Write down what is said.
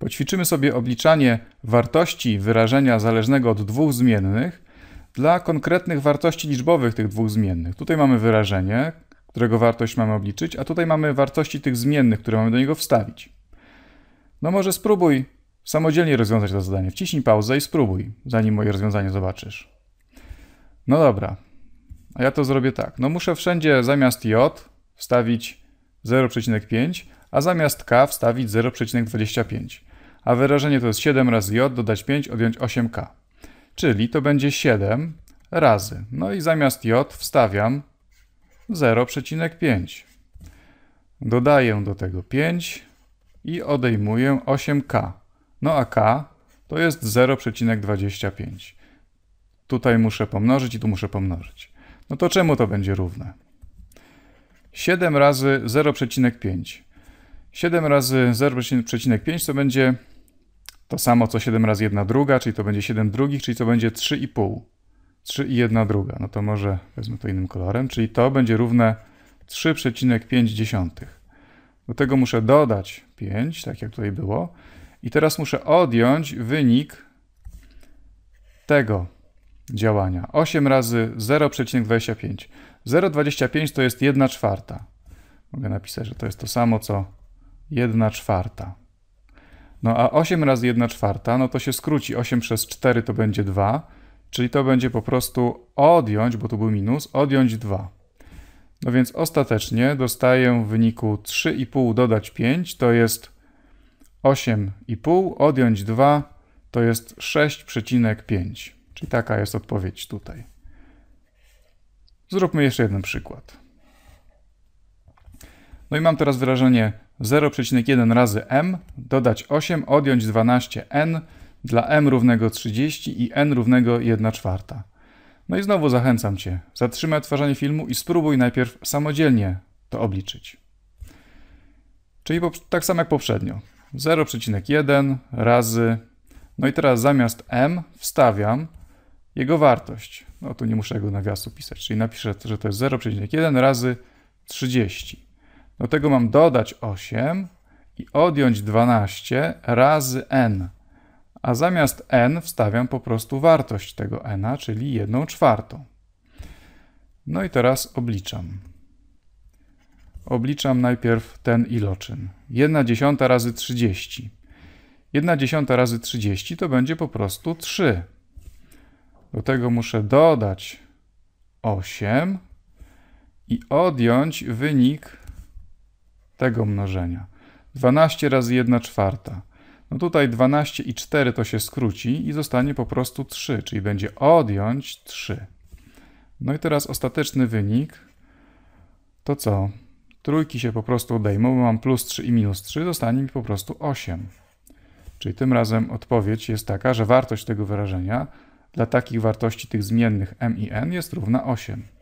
Poćwiczymy sobie obliczanie wartości wyrażenia zależnego od dwóch zmiennych dla konkretnych wartości liczbowych tych dwóch zmiennych. Tutaj mamy wyrażenie, którego wartość mamy obliczyć, a tutaj mamy wartości tych zmiennych, które mamy do niego wstawić. No może spróbuj samodzielnie rozwiązać to zadanie. Wciśnij pauzę i spróbuj, zanim moje rozwiązanie zobaczysz. No dobra, a ja to zrobię tak. No muszę wszędzie zamiast j wstawić 0,5, a zamiast k wstawić 0,25, a wyrażenie to jest 7 razy j, dodać 5, odjąć 8k. Czyli to będzie 7 razy. No i zamiast j wstawiam 0,5. Dodaję do tego 5 i odejmuję 8k. No a k to jest 0,25. Tutaj muszę pomnożyć i tu muszę pomnożyć. No to czemu to będzie równe? 7 razy 0,5. 7 razy 0,5 to będzie to samo co 7 razy 1 druga, czyli to będzie 7 drugich, czyli to będzie 3,5. 3 i 1 druga. No to może wezmę to innym kolorem, czyli to będzie równe 3,5. Do tego muszę dodać 5, tak jak tutaj było. I teraz muszę odjąć wynik tego działania. 8 razy 0,25. 0,25 to jest 1 czwarta. Mogę napisać, że to jest to samo co 1 czwarta. No a 8 razy 1 czwarta, no to się skróci. 8 przez 4 to będzie 2, czyli to będzie po prostu odjąć, bo to był minus, odjąć 2. No więc ostatecznie dostaję w wyniku 3,5 dodać 5 to jest 8,5, odjąć 2 to jest 6,5. Czyli taka jest odpowiedź tutaj. Zróbmy jeszcze jeden przykład. No i mam teraz wyrażenie 0,1 razy m, dodać 8, odjąć 12n dla m równego 30 i n równego 1 czwarta. No i znowu zachęcam Cię, zatrzymaj odtwarzanie filmu i spróbuj najpierw samodzielnie to obliczyć. Czyli tak samo jak poprzednio. 0,1 razy, no i teraz zamiast m wstawiam jego wartość. No tu nie muszę go nawiasu pisać, czyli napiszę, że to jest 0,1 razy 30. Do tego mam dodać 8 i odjąć 12 razy n. A zamiast n wstawiam po prostu wartość tego n, czyli 1 czwartą. No i teraz obliczam. Obliczam najpierw ten iloczyn. 1 dziesiąta razy 30. 1 dziesiąta razy 30 to będzie po prostu 3. Do tego muszę dodać 8 i odjąć wynik tego mnożenia. 12 razy 1 czwarta. No tutaj 12 i 4 to się skróci i zostanie po prostu 3, czyli będzie odjąć 3. No i teraz ostateczny wynik to co? Trójki się po prostu odejmą, bo mam plus 3 i minus 3, zostanie mi po prostu 8. Czyli tym razem odpowiedź jest taka, że wartość tego wyrażenia dla takich wartości tych zmiennych m i n jest równa 8.